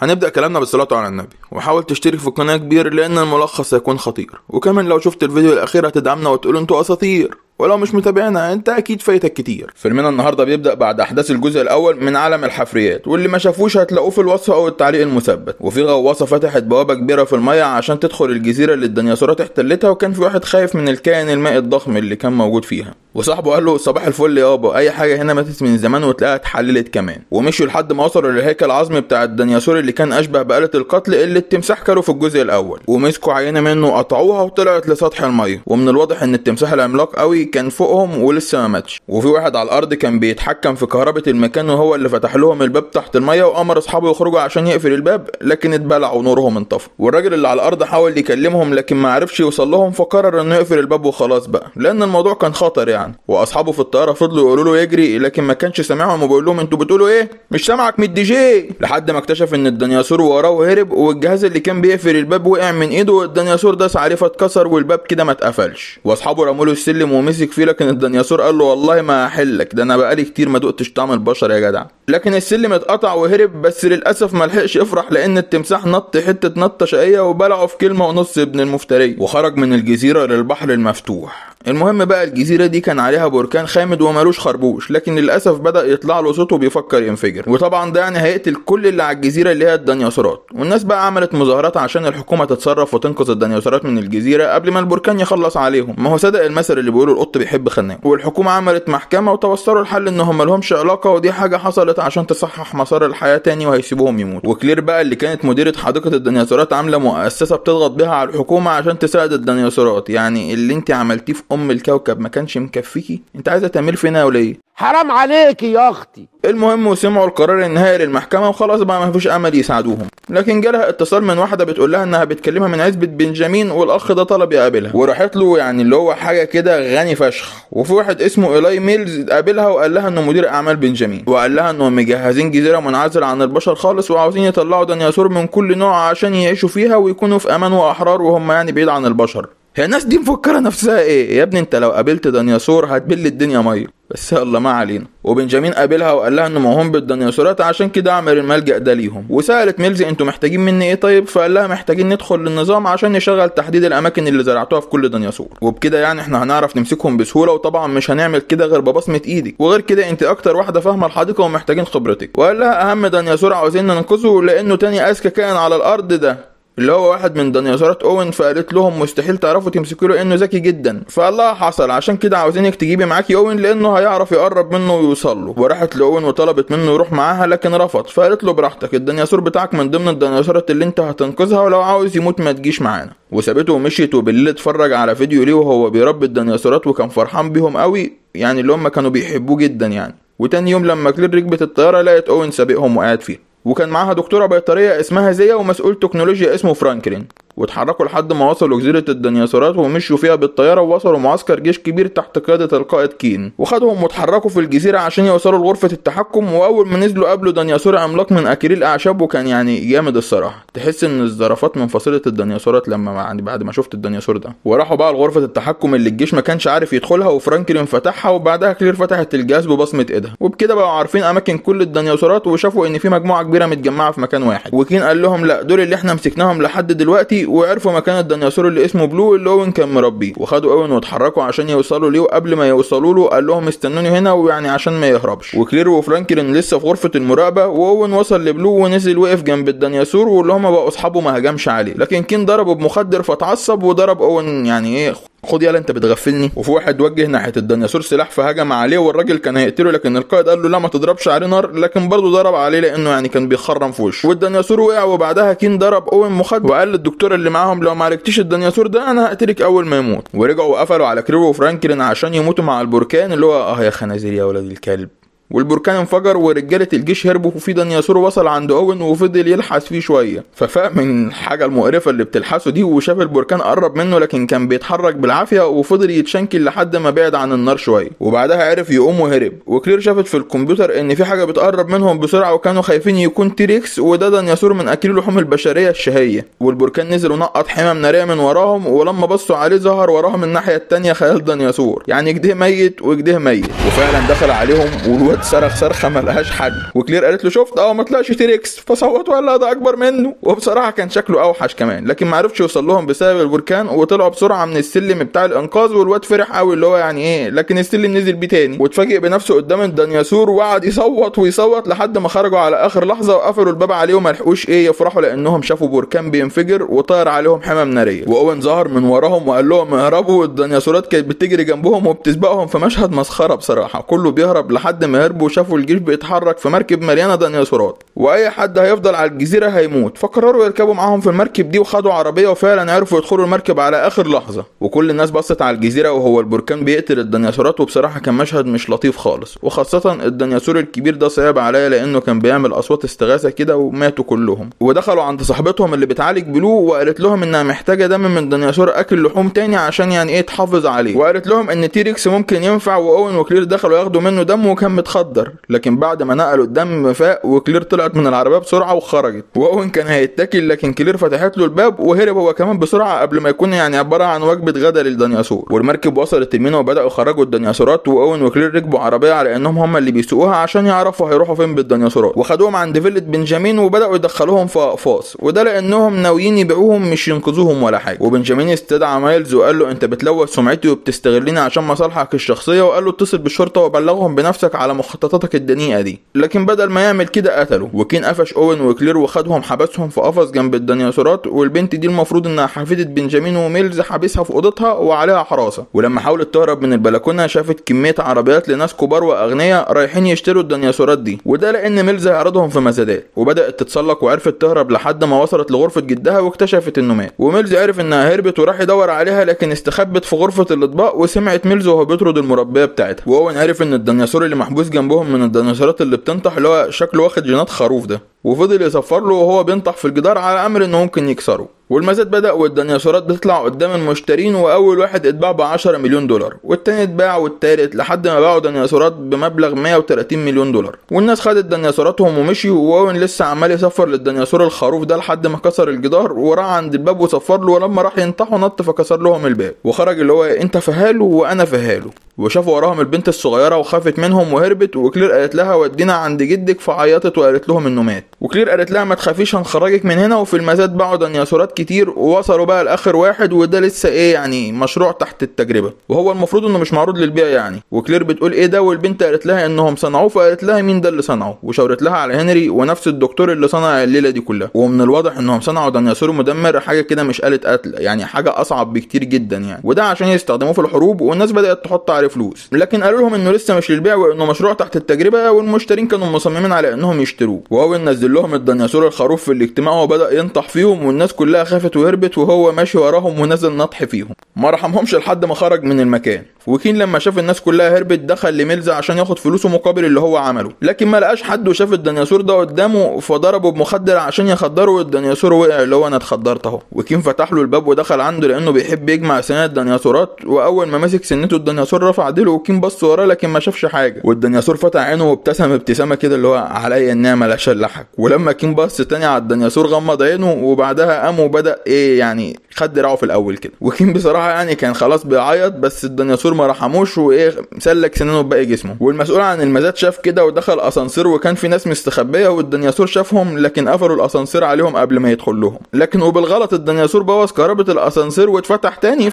هنبدأ كلامنا بالصلاة على النبي وحاول تشترك في القناة كبير لأن الملخص هيكون خطير وكمان لو شفت الفيديو الأخير هتدعمنا وتقول انتوا أساطير ولو مش متابعنا انت اكيد فايتك كتير فيلمنا النهارده بيبدا بعد احداث الجزء الاول من عالم الحفريات واللي ما شافوش هتلاقوه في الوصف او التعليق المثبت وفي غواصه فتحت بوابه كبيره في الميه عشان تدخل الجزيره اللي الديناصورات احتلتها وكان في واحد خايف من الكائن المائي الضخم اللي كان موجود فيها وصاحبه قال له صباح الفل يابا اي حاجه هنا ماتت من زمان وتلاقيها اتحللت كمان ومشوا لحد ما وصلوا للهيكل العظمي بتاع الدنياسور اللي كان اشبه بآلة القتل اللي التمساح كانوا في الجزء الاول ومسكوا عينه منه وقطعوها وطلعت لسطح الميه ومن الواضح ان التمساح العملاق قوي كان فوقهم ولسه ما ماتش وفي واحد على الارض كان بيتحكم في كهربة المكان وهو اللي فتح لهم الباب تحت الميه وامر اصحابه يخرجوا عشان يقفل الباب لكن اتبلع ونورهم انطفى والراجل اللي على الارض حاول يكلمهم لكن ما عرفش يوصل لهم فقرر انه يقفل الباب وخلاص بقى لان الموضوع كان خطر يعني يعني واصحابه في الطياره فضلوا يقولوا له يجري لكن ما كانش سامعهم وبيقول لهم انتوا بتقولوا ايه مش سامعك من الدي جي لحد ما اكتشف ان الدنياسور وراه وهرب والجهاز اللي كان بيقفل الباب وقع من ايده والدنياسور داس عليه فاتكسر والباب كده ما اتقفلش واصحابه رموا له السلم ومسك فيه لكن الدنياسور قال له والله ما هحلك ده انا بقالي كتير ما دقتش طعم البشر يا جدع لكن السلم اتقطع وهرب بس للأسف ملحقش يفرح لأن التمساح نط حتة نطة شقية وبلعه في كلمة ونص ابن المفتري وخرج من الجزيرة للبحر المفتوح المهم بقى الجزيرة دي كان عليها بركان خامد ومالوش خربوش لكن للأسف بدأ يطلع له صوته بيفكر ينفجر وطبعا ده يعني هيقتل كل اللي على الجزيرة اللي هي الديناصورات والناس بقى عملت مظاهرات عشان الحكومة تتصرف وتنقذ الديناصورات من الجزيرة قبل ما البركان يخلص عليهم ما هو صدق المثل اللي بيقوله القط بيحب خناقه والحكومة عملت محكمة وتوصلوا لحل ان هم علاقة ودي حاجة حصلت الديناصورات عشان تصحح مسار الحياه تاني وهيسيبوهم يموتوا وكلير بقى اللي كانت مديره حديقه الديناصورات عامله مؤسسه بتضغط بيها على الحكومه عشان تساعد الديناصورات يعني اللي انت عملتيه في ام الكوكب ما كانش مكفيكي انت عايزه تعمل فينا يا وليه حرام عليكي يا اختي المهم وسمعوا القرار النهائي للمحكمه وخلاص بقى ما فيش امل يساعدوهم لكن جالها اتصال من واحده بتقول لها انها بتكلمها من عزبه بنجامين والاخ ده طلب يقابلها وراحت له يعني اللي هو حاجه كده غني فشخ وفي واحد اسمه ايلاي ميلز قابلها وقال لها انه مدير اعمال بنجامين وقال لها انهم مجهزين جزيره منعزله عن البشر خالص وعاوزين يطلعوا دنياسور من كل نوع عشان يعيشوا فيها ويكونوا في امان واحرار وهم يعني بعيد عن البشر هي الناس دي مفكره نفسها ايه يا ابني انت لو قابلت دنياسور هتبل الدنيا ميه بس يلا ما علينا وبنجامين قابلها وقال لها انه موهوم بالديناصورات عشان كده عمل الملجأ ده ليهم وسألت ميلزي انتوا محتاجين مني ايه طيب فقال لها محتاجين ندخل للنظام عشان نشغل تحديد الاماكن اللي زرعتوها في كل ديناصور وبكده يعني احنا هنعرف نمسكهم بسهوله وطبعا مش هنعمل كده غير ببصمه ايدك وغير كده انت اكتر واحده فاهمه الحديقه ومحتاجين خبرتك وقال لها اهم ديناصور عاوزين ننقذه لانه تاني اذكى كائن على الارض ده اللي هو واحد من ديناصورات اوين فقالت لهم مستحيل تعرفوا تمسكوا له انه ذكي جدا فقال حصل عشان كده عاوزينك تجيبي معاكي اوين لانه هيعرف يقرب منه ويوصل له وراحت لاوين وطلبت منه يروح معاها لكن رفض فقالت له براحتك الديناصور بتاعك من ضمن الديناصورات اللي انت هتنقذها ولو عاوز يموت ما تجيش معانا وسابته ومشيت وبالليل اتفرج على فيديو ليه وهو بيربي الديناصورات وكان فرحان بيهم قوي يعني اللي هم كانوا بيحبوه جدا يعني وتاني يوم لما كلير ركبت الطياره لقت اوين سابقهم وقاعد فيه وكان معاها دكتوره بيطريه اسمها زيا ومسؤول تكنولوجيا اسمه فرانكلين واتحركوا لحد ما وصلوا جزيرة الديناصورات ومشوا فيها بالطيارة ووصلوا معسكر جيش كبير تحت قيادة القائد كين وخدهم واتحركوا في الجزيرة عشان يوصلوا لغرفة التحكم وأول ما نزلوا قابلوا ديناصور عملاق من أكريل أعشاب وكان يعني جامد الصراحة تحس إن الزرافات من فصيلة الديناصورات لما يعني بعد ما شفت الديناصور ده وراحوا بقى لغرفة التحكم اللي الجيش ما كانش عارف يدخلها وفرانكلين فتحها وبعدها كلير فتحت الجهاز ببصمة ايدها وبكده بقوا عارفين أماكن كل الديناصورات وشافوا إن في مجموعة كبيرة متجمعة في مكان واحد وكين قال لهم لا دول اللي احنا مسكناهم لحد دلوقتي وعرفوا مكان الديناصور اللي اسمه بلو اللي اوين كان مربيه وخدوا اوين واتحركوا عشان يوصلوا ليه وقبل ما يوصلوا له قال لهم استنوني هنا ويعني عشان ما يهربش وكلير وفرانكلين لسه في غرفه المراقبه واوين وصل لبلو ونزل وقف جنب الديناصور واللي هما بقوا اصحابه ما هجمش عليه لكن كين ضربه بمخدر فاتعصب وضرب اوين يعني ايه خد يلا انت بتغفلني وفي واحد وجه ناحيه الديناصور سلاح فهجم عليه والراجل كان هيقتله لكن القائد قال له لا ما تضربش عليه نار لكن برضه ضرب عليه لانه يعني كان بيخرم في وشه والديناصور وقع وبعدها كين ضرب اوين مخد وقال للدكتور اللي معاهم لو ما عرفتيش الديناصور ده انا هقتلك اول ما يموت ورجعوا وقفلوا على كريرو وفرانكلين عشان يموتوا مع البركان اللي هو اه يا خنازير يا ولد الكلب والبركان انفجر ورجالة الجيش هربوا وفي دنياسور وصل عند اوين وفضل يلحس فيه شوية ففاق من الحاجة المقرفة اللي بتلحسه دي وشاف البركان قرب منه لكن كان بيتحرك بالعافية وفضل يتشنكل لحد ما بعد عن النار شوية وبعدها عرف يقوم وهرب وكلير شافت في الكمبيوتر ان في حاجة بتقرب منهم بسرعة وكانوا خايفين يكون تيريكس وده دنياسور من اكل لحوم البشرية الشهية والبركان نزل ونقط حمام نارية من وراهم ولما بصوا عليه ظهر وراهم الناحية التانية خيال دنياسور يعني جديه ميت وجديه ميت وفعلا دخل عليهم واحد صرخ صرخه ملهاش حل وكلير قالت له شفت اه ما طلعش تيريكس فصوت ولا ده اكبر منه وبصراحه كان شكله اوحش كمان لكن ما عرفش يوصل لهم بسبب البركان وطلعوا بسرعه من السلم بتاع الانقاذ والواد فرح قوي اللي هو يعني ايه لكن السلم نزل بيه تاني واتفاجئ بنفسه قدام الدنياسور وقعد يصوت ويصوت لحد ما خرجوا على اخر لحظه وقفلوا الباب عليه وما لحقوش ايه يفرحوا لانهم شافوا بركان بينفجر وطار عليهم حمم ناريه واوين ظهر من وراهم وقال لهم اهربوا والدنياسورات كانت بتجري جنبهم وبتسبقهم في مشهد مسخره بصراحه كله بيهرب لحد ما هربوا وشافوا الجيش بيتحرك في مركب مليانه ديناصورات واي حد هيفضل على الجزيره هيموت فقرروا يركبوا معاهم في المركب دي وخدوا عربيه وفعلا عرفوا يدخلوا المركب على اخر لحظه وكل الناس بصت على الجزيره وهو البركان بيقتل الديناصورات وبصراحه كان مشهد مش لطيف خالص وخاصه الديناصور الكبير ده صعب عليا لانه كان بيعمل اصوات استغاثه كده وماتوا كلهم ودخلوا عند صاحبتهم اللي بتعالج بلو وقالت لهم انها محتاجه دم من ديناصور اكل لحوم تاني عشان يعني ايه تحافظ عليه وقالت لهم ان تيريكس ممكن ينفع واوين وكلير دخلوا ياخدوا منه دم وكان متخ مخدر لكن بعد ما نقلوا الدم فاق وكلير طلعت من العربيه بسرعه وخرجت واوين كان هيتاكل لكن كلير فتحت له الباب وهرب هو كمان بسرعه قبل ما يكون يعني عباره عن وجبه غدا للديناصور والمركب وصلت المينا وبداوا يخرجوا الديناصورات واوين وكلير ركبوا عربيه على انهم هم اللي بيسوقوها عشان يعرفوا هيروحوا فين بالديناصورات وخدوهم عند فيلة بنجامين وبداوا يدخلوهم في اقفاص وده لانهم ناويين يبيعوهم مش ينقذوهم ولا حاجه وبنجامين استدعى مايلز وقال له انت بتلوث سمعتي وبتستغلني عشان مصالحك الشخصيه وقال له اتصل بالشرطه وبلغهم بنفسك على مخ مخططاتك الدنيئه دي لكن بدل ما يعمل كده قتله وكين قفش اوين وكلير وخدهم حبسهم في قفص جنب الديناصورات والبنت دي المفروض انها حفيده بنجامين وميلز حابسها في اوضتها وعليها حراسه ولما حاولت تهرب من البلكونه شافت كميه عربيات لناس كبار واغنياء رايحين يشتروا الديناصورات دي وده لان ميلز عرضهم في مزادات وبدات تتسلق وعرفت تهرب لحد ما وصلت لغرفه جدها واكتشفت انه مات وميلز عرف انها هربت وراح يدور عليها لكن استخبت في غرفه الاطباق وسمعت ميلز وهو بيطرد المربيه بتاعتها واوين عرف ان الديناصور اللي محبوس جنبهم من الديناصورات اللي بتنطح اللي هو شكله واخد جينات خروف ده وفضل يصفر له وهو بينطح في الجدار على امر انه ممكن يكسره والمزاد بدا والديناصورات بتطلع قدام المشترين واول واحد اتباع ب 10 مليون دولار والتاني اتباع والتالت لحد ما باعوا ديناصورات بمبلغ 130 مليون دولار والناس خدت ديناصوراتهم ومشيوا واون لسه عمال يصفر للديناصور الخروف ده لحد ما كسر الجدار وراح عند الباب وصفر له ولما راح ينطحه نط فكسر لهم الباب وخرج اللي هو إيه، انت فهاله وانا فهاله وشافوا وراهم البنت الصغيره وخافت منهم وهربت وكلير قالت لها ودينا عند جدك فعيطت وقالت لهم انه مات وكلير قالت لها ما تخافيش هنخرجك من هنا وفي المزاد باعوا ياسورات كتير ووصلوا بقى لاخر واحد وده لسه ايه يعني مشروع تحت التجربه وهو المفروض انه مش معروض للبيع يعني وكلير بتقول ايه ده والبنت قالت لها انهم صنعوه فقالت لها مين ده اللي صنعه وشاورت لها على هنري ونفس الدكتور اللي صنع الليله دي كلها ومن الواضح انهم صنعوا دنياسور مدمر حاجه كده مش آلة قتل يعني حاجه اصعب بكتير جدا يعني وده عشان يستخدموه في الحروب والناس بدات تحط عليه فلوس لكن قالوا لهم انه لسه مش للبيع وانه مشروع تحت التجربه والمشترين كانوا مصممين على انهم يشتروه وهو لهم الديناصور الخروف في الاجتماع وبدا ينطح فيهم والناس كلها خافت وهربت وهو ماشي وراهم ونزل نطح فيهم ما رحمهمش لحد ما خرج من المكان وكين لما شاف الناس كلها هربت دخل لميلزا عشان ياخد فلوسه مقابل اللي هو عمله لكن ما لقاش حد وشاف الديناصور ده قدامه فضربه بمخدر عشان يخدره والديناصور وقع اللي هو انا اتخدرت اهو وكين فتح له الباب ودخل عنده لانه بيحب يجمع سنه الديناصورات واول ما مسك سنته الديناصور رفع ديله وكين بص وراه لكن ما شافش حاجه والديناصور فتح عينه وابتسم ابتسامه كده اللي هو عليا النعمه لا شلحك ولما كين بص تاني على الديناصور غمض عينه وبعدها قام وبدا ايه يعني خد دراعه في الاول كده وكين بصراحه يعني كان خلاص بيعيط بس الديناصور ما رحموش وايه سلك سنانه بباقي جسمه والمسؤول عن المزاد شاف كده ودخل اسانسير وكان في ناس مستخبيه والديناصور شافهم لكن قفلوا الاسانسير عليهم قبل ما يدخل لهم لكن وبالغلط الديناصور بوظ كهربه الاسانسير واتفتح تاني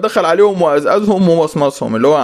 دخل عليهم وازازهم ومصمصهم اللي هو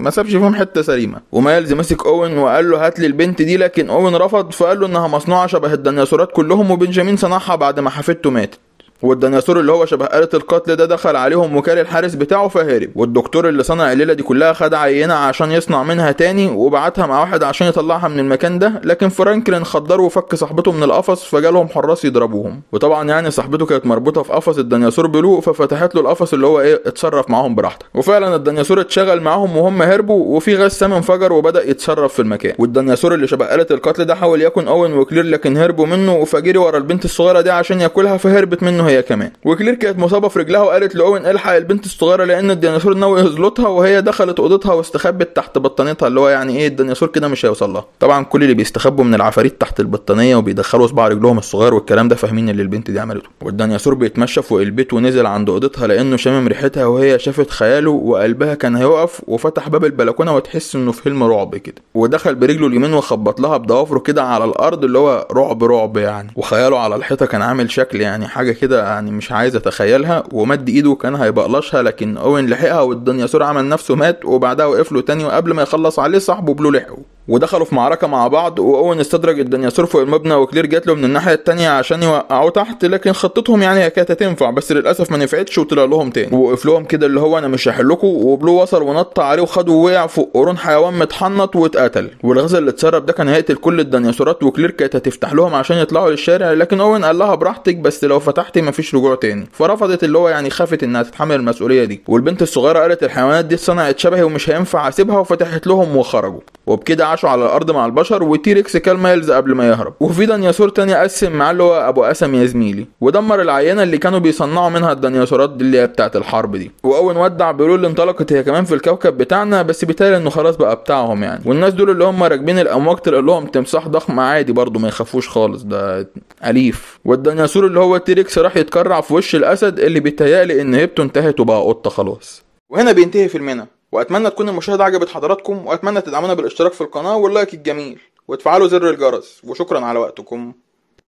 ما سابش فيهم حته سليمه ومايلز مسك اوين وقال له هات لي البنت دي لكن اوين رفض فقال له انها مصنوعه شبه الديناصورات كلهم وبنجامين صنعها بعد ما حفيدته ماتت والديناصور اللي هو شبه آلة القتل ده دخل عليهم وكال الحارس بتاعه فهرب والدكتور اللي صنع الليلة دي كلها خد عينة عشان يصنع منها تاني وبعتها مع واحد عشان يطلعها من المكان ده لكن فرانكلين خدره وفك صاحبته من القفص فجالهم حراس يضربوهم وطبعا يعني صاحبته كانت مربوطة في قفص الديناصور بلو ففتحت له القفص اللي هو ايه اتصرف معاهم براحتك وفعلا الديناصور اتشغل معاهم وهم هربوا وفي غاز سام انفجر وبدا يتصرف في المكان والديناصور اللي شبه آلة القتل ده حاول ياكل اوين وكلير لكن هربوا منه فجري ورا البنت الصغيرة دي عشان ياكلها فهربت منه هي كمان وكلير كانت مصابه في رجلها وقالت لاوين الحق البنت الصغيره لان الديناصور ناوي يزلطها وهي دخلت اوضتها واستخبت تحت بطانيتها اللي هو يعني ايه الديناصور كده مش هيوصل لها طبعا كل اللي بيستخبوا من العفاريت تحت البطانيه وبيدخلوا صباع رجلهم الصغير والكلام ده فاهمين اللي البنت دي عملته والديناصور بيتمشى فوق البيت ونزل عند اوضتها لانه شامم ريحتها وهي شافت خياله وقلبها كان هيقف وفتح باب البلكونه وتحس انه في فيلم رعب كده ودخل برجله اليمين وخبط لها بضوافره كده على الارض اللي هو رعب رعب يعني وخياله على الحيطه كان عامل شكل يعني حاجه كده كده يعني مش عايز اتخيلها ومد ايده وكان هيبقلشها لكن اوين لحقها والدنيا سرعة عمل نفسه مات وبعدها وقف له تاني وقبل ما يخلص عليه صاحبه بلو لحقه ودخلوا في معركة مع بعض وأوين استدرج الدنيا فوق المبنى وكلير جات له من الناحية التانية عشان يوقعوه تحت لكن خطتهم يعني كانت هتنفع بس للأسف ما نفعتش وطلع لهم تاني ووقف لهم كده اللي هو أنا مش هحلكوا وبلو وصل ونط عليه وخده ووقع فوق قرون حيوان متحنط واتقتل والغزل اللي اتسرب ده كان هيقتل كل الديناصورات وكلير كانت هتفتح لهم عشان يطلعوا للشارع لكن أوين قال لها براحتك بس لو فتحتي مفيش رجوع تاني فرفضت اللي هو يعني خافت إنها تتحمل المسؤولية دي والبنت الصغيرة قالت الحيوانات دي اتصنعت شبهي ومش هينفع أسيبها وفتحت لهم وخرجوا وبكده عاشوا على الارض مع البشر وتيركس كان مايلز قبل ما يهرب وفي دنياسور تاني قسم معاه اللي هو ابو قسم يا زميلي ودمر العينه اللي كانوا بيصنعوا منها الدنياسورات دي اللي هي بتاعه الحرب دي واول ودع بيرول انطلقت هي كمان في الكوكب بتاعنا بس بيتهيألي انه خلاص بقى بتاعهم يعني والناس دول اللي هم راكبين الامواج تلاقي لهم تمساح ضخم عادي برضه ما يخافوش خالص ده اليف والدنياسور اللي هو تيركس راح يتكرع في وش الاسد اللي بيتهيألي ان هيبته انتهت وبقى قطه خلاص وهنا بينتهي فيلمنا واتمنى تكون المشاهده عجبت حضراتكم واتمنى تدعمونا بالاشتراك في القناه واللايك الجميل وتفعلوا زر الجرس وشكرا على وقتكم